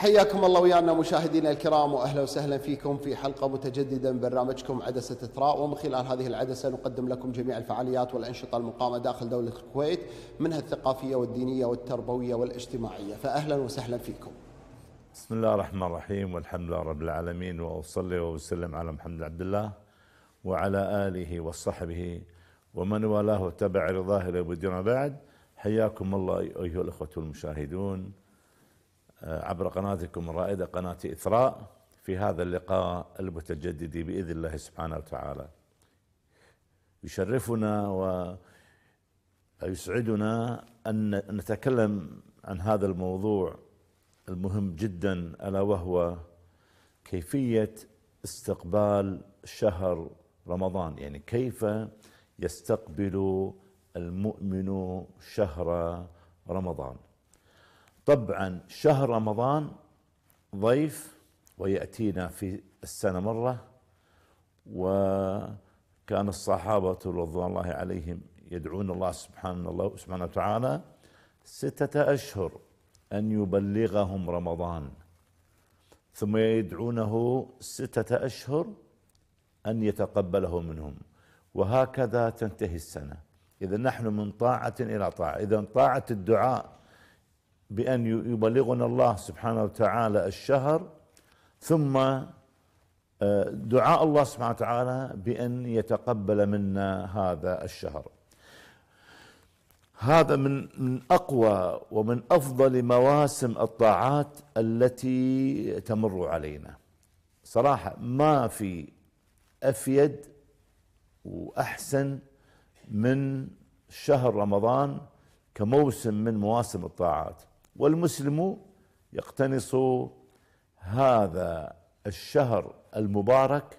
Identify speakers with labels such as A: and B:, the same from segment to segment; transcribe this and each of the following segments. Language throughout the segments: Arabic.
A: حياكم الله ويانا مشاهدينا الكرام واهلا وسهلا فيكم في حلقه متجدده من برنامجكم عدسه اثراء ومن خلال هذه العدسه نقدم لكم جميع الفعاليات والانشطه المقامه داخل دوله الكويت منها الثقافيه والدينيه والتربويه والاجتماعيه فاهلا وسهلا فيكم. بسم الله الرحمن الرحيم والحمد لله رب العالمين واصلي واسلم على محمد عبد الله وعلى اله وصحبه ومن والاه وتبع رضاه الى بعد حياكم الله ايها الاخوه المشاهدون آه، عبر قناتكم الرائدة قناة إثراء في هذا اللقاء المتجدد بإذن الله سبحانه وتعالى يشرفنا ويسعدنا أن نتكلم عن هذا الموضوع المهم جدا ألا وهو كيفية استقبال شهر رمضان يعني كيف يستقبل المؤمن شهر رمضان طبعا شهر رمضان ضيف ويأتينا في السنة مرة وكان الصحابة رضوان الله عليهم يدعون الله سبحانه الله سبحانه وتعالى ستة أشهر أن يبلغهم رمضان ثم يدعونه ستة أشهر أن يتقبله منهم وهكذا تنتهي السنة إذا نحن من طاعة إلى طاعة إذا طاعة الدعاء بأن يبلغنا الله سبحانه وتعالى الشهر ثم آه، دعاء الله سبحانه وتعالى بأن يتقبل منا هذا الشهر هذا من من اقوى ومن افضل مواسم الطاعات التي تمر علينا صراحه ما في افيد واحسن من شهر رمضان كموسم من مواسم الطاعات والمسلم يقتنص هذا الشهر المبارك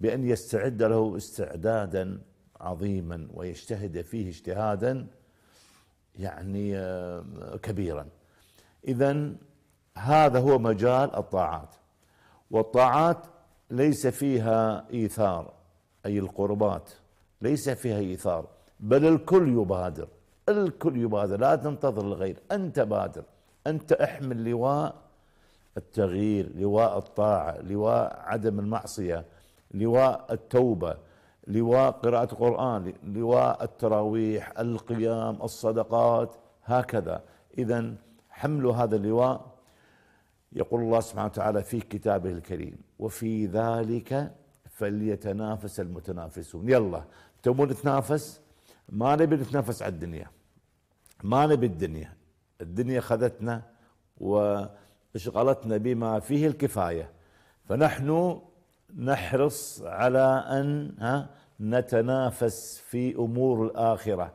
A: بان يستعد له استعدادا عظيما ويجتهد فيه اجتهادا يعني آه، كبيرا اذا هذا هو مجال الطاعات والطاعات ليس فيها ايثار اي القربات ليس فيها ايثار بل الكل يبادر الكل يبادر لا تنتظر الغير أنت بادر أنت احمل لواء التغيير لواء الطاعة لواء عدم المعصية لواء التوبة لواء قراءة القرآن لواء التراويح القيام الصدقات هكذا إذا حمل هذا اللواء يقول الله سبحانه وتعالى في كتابه الكريم وفي ذلك فليتنافس المتنافسون يلا تبون تنافس ما نبي نتنافس على الدنيا ما نبي الدنيا الدنيا خذتنا واشغلتنا بما فيه الكفايه فنحن نحرص على ان ها نتنافس في امور الاخره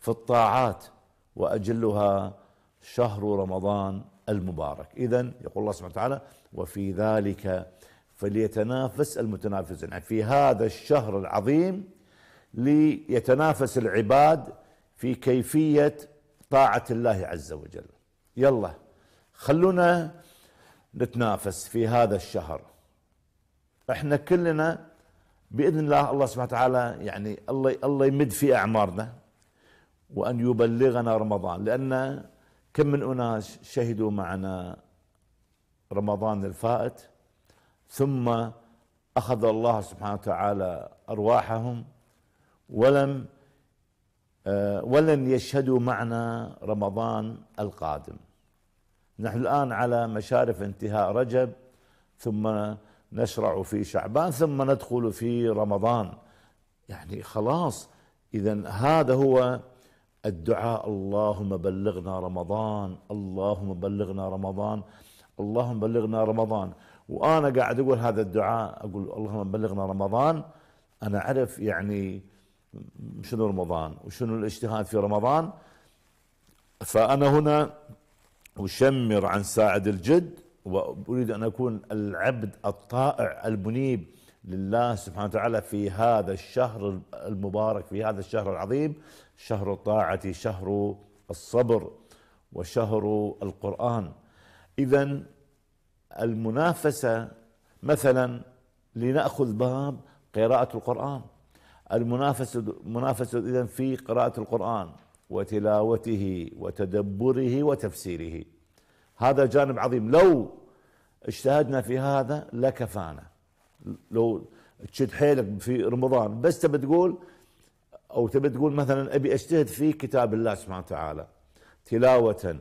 A: في الطاعات واجلها شهر رمضان المبارك اذا يقول الله سبحانه وتعالى وفي ذلك فليتنافس المتنافسون يعني في هذا الشهر العظيم ليتنافس العباد في كيفيه طاعه الله عز وجل يلا خلونا نتنافس في هذا الشهر احنا كلنا باذن الله الله سبحانه وتعالى يعني الله الله يمد في اعمارنا وان يبلغنا رمضان لان كم من اناس شهدوا معنا رمضان الفائت ثم اخذ الله سبحانه وتعالى ارواحهم ولم آه، ولن يشهدوا معنا رمضان القادم نحن الآن على مشارف انتهاء رجب ثم نشرع في شعبان ثم ندخل في رمضان يعني خلاص إذا هذا هو الدعاء اللهم بلغنا رمضان اللهم بلغنا رمضان اللهم بلغنا رمضان وأنا قاعد أقول هذا الدعاء أقول اللهم بلغنا رمضان أنا أعرف يعني شنو رمضان وشنو الاجتهاد في رمضان فأنا هنا أشمر عن ساعد الجد وأريد أن أكون العبد الطائع المنيب لله سبحانه وتعالى في هذا الشهر المبارك في هذا الشهر العظيم شهر الطاعة شهر الصبر وشهر القرآن إذا المنافسة مثلا لنأخذ باب قراءة القرآن المنافسة منافسة إذا في قراءة القرآن وتلاوته وتدبره وتفسيره هذا جانب عظيم لو اجتهدنا في هذا لكفانا لو تشد حيلك في رمضان بس تبي تقول او تبي تقول مثلا ابي اجتهد في كتاب الله سبحانه وتعالى تلاوة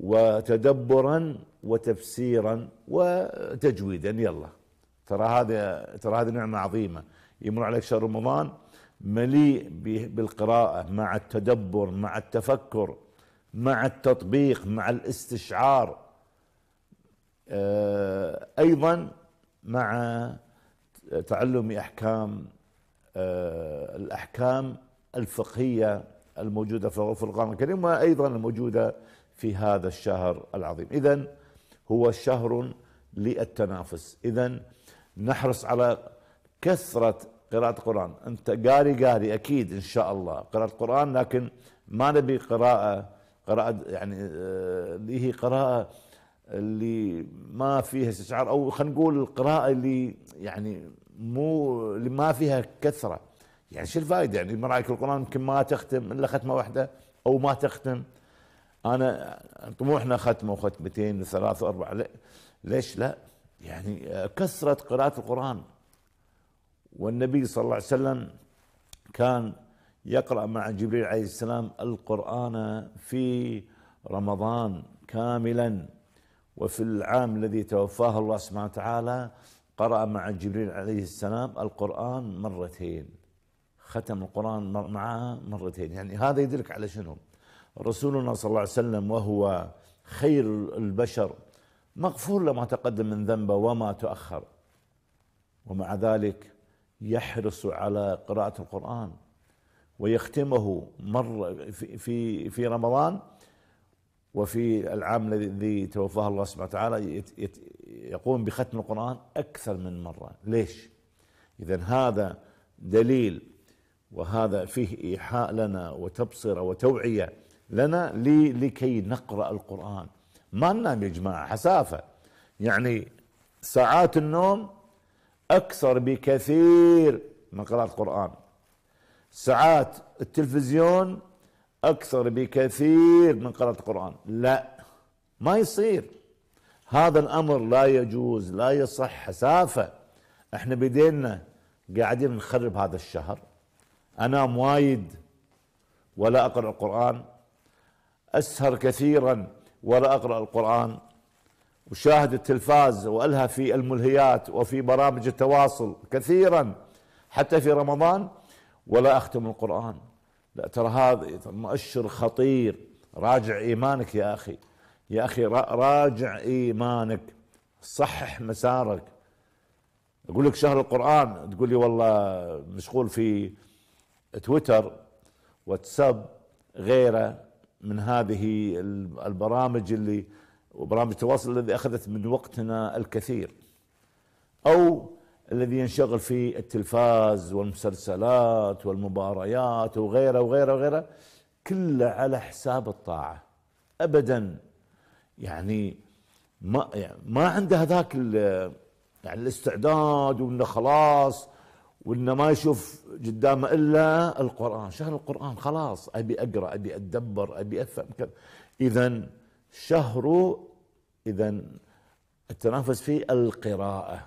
A: وتدبرا وتفسيرا وتجويدا يلا ترى هذا ترى هذه نعمة عظيمة يمر عليك شهر رمضان مليء بالقراءة مع التدبر مع التفكر مع التطبيق مع الاستشعار آه، أيضا مع تعلم أحكام آه، الأحكام الفقهية الموجودة في القرآن الكريم وأيضا الموجودة في هذا الشهر العظيم إذا هو شهر للتنافس إذا نحرص على كثرة قراءة القرآن أنت قاري قاري أكيد إن شاء الله قراءة القرآن لكن ما نبي قراءة قراءة يعني آه، اللي هي قراءة اللي ما فيها استشعار أو خلينا نقول القراءة اللي يعني مو اللي ما فيها كثرة يعني شو الفائدة يعني مرايك القرآن يمكن ما تختم إلا ختمة واحدة أو ما تختم أنا طموحنا طيب ختمة وختمتين وثلاث وأربعة ليش لا يعني آه، كثرة قراءة القرآن والنبي صلى الله عليه وسلم كان يقرأ مع جبريل عليه السلام القرآن في رمضان كاملا وفي العام الذي توفاه الله سبحانه وتعالى قرأ مع جبريل عليه السلام القرآن مرتين ختم القرآن معه مرتين يعني هذا يدلك على شنو رسولنا صلى الله عليه وسلم وهو خير البشر مغفور لما تقدم من ذنبه وما تؤخر ومع ذلك يحرص على قراءة القرآن ويختمه مرة في في في رمضان وفي العام الذي توفاه الله سبحانه وتعالى يقوم بختم القرآن أكثر من مرة ليش؟ إذا هذا دليل وهذا فيه إيحاء لنا وتبصرة وتوعية لنا لكي نقرأ القرآن ما ننام يا جماعة حسافة يعني ساعات النوم اكثر بكثير من قراءه القران ساعات التلفزيون اكثر بكثير من قراءه القران لا ما يصير هذا الامر لا يجوز لا يصح سافه احنا بدينا قاعدين نخرب هذا الشهر انام وايد ولا اقرا القران اسهر كثيرا ولا اقرا القران وشاهد التلفاز وألها في الملهيات وفي برامج التواصل كثيرا حتى في رمضان ولا أختم القرآن لا ترى هذا مؤشر خطير راجع إيمانك يا أخي يا أخي راجع إيمانك صحح مسارك أقول لك شهر القرآن تقول لي والله مشغول في تويتر واتساب غيره من هذه البرامج اللي وبرامج التواصل الذي اخذت من وقتنا الكثير او الذي ينشغل في التلفاز والمسلسلات والمباريات وغيره وغيره وغيره كله على حساب الطاعه ابدا يعني ما يعني ما عنده هذاك يعني الاستعداد وانه خلاص وانه ما يشوف قدامه الا القران، شهر القران خلاص ابي اقرا ابي اتدبر ابي افهم كذا اذا شهر إذا التنافس في القراءة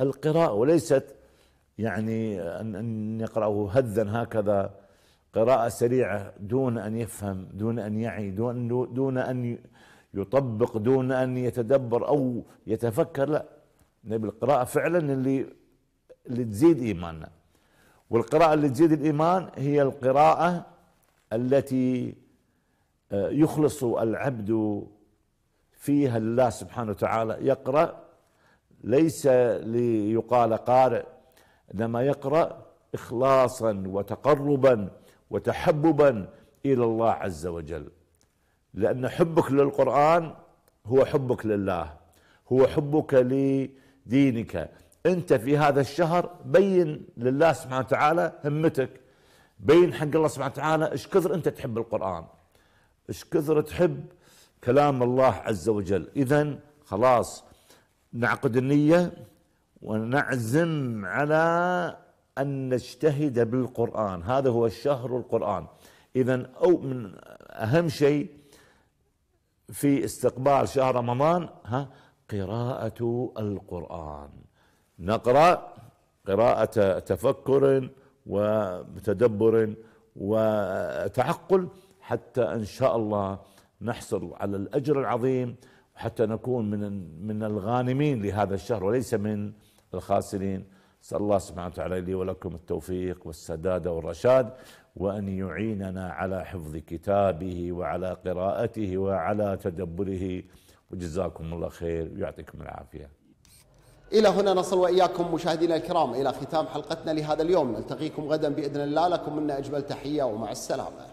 A: القراءة وليست يعني أن ان يقرأه هذا هكذا قراءة سريعة دون أن يفهم دون أن يعي دون دون أن يطبق دون أن يتدبر أو يتفكر لا نبي القراءة فعلا اللي اللي تزيد إيماننا والقراءة اللي تزيد الإيمان هي القراءة التي يخلص العبد فيها لله سبحانه وتعالى يقرأ ليس ليقال قارئ إنما يقرأ إخلاصا وتقربا وتحببا إلى الله عز وجل لأن حبك للقرآن هو حبك لله هو حبك لدينك أنت في هذا الشهر بين لله سبحانه وتعالى همتك بين حق الله سبحانه وتعالى ايش كثر أنت تحب القرآن ايش كثر تحب كلام الله عز وجل اذا خلاص نعقد النيه ونعزم على ان نجتهد بالقران هذا هو الشهر القران اذا او من اهم شيء في استقبال شهر رمضان ها قراءة القرآن نقرأ قراءة تفكر وتدبر وتعقل حتى ان شاء الله نحصل على الاجر العظيم وحتى نكون من من الغانمين لهذا الشهر وليس من الخاسرين اسال الله سبحانه وتعالى لي ولكم التوفيق والسداد والرشاد وان يعيننا على حفظ كتابه وعلى قراءته وعلى تدبره وجزاكم الله خير ويعطيكم العافيه. الى هنا نصل واياكم مشاهدينا الكرام الى ختام حلقتنا لهذا اليوم، نلتقيكم غدا باذن الله لكم منا اجمل تحيه ومع السلامه.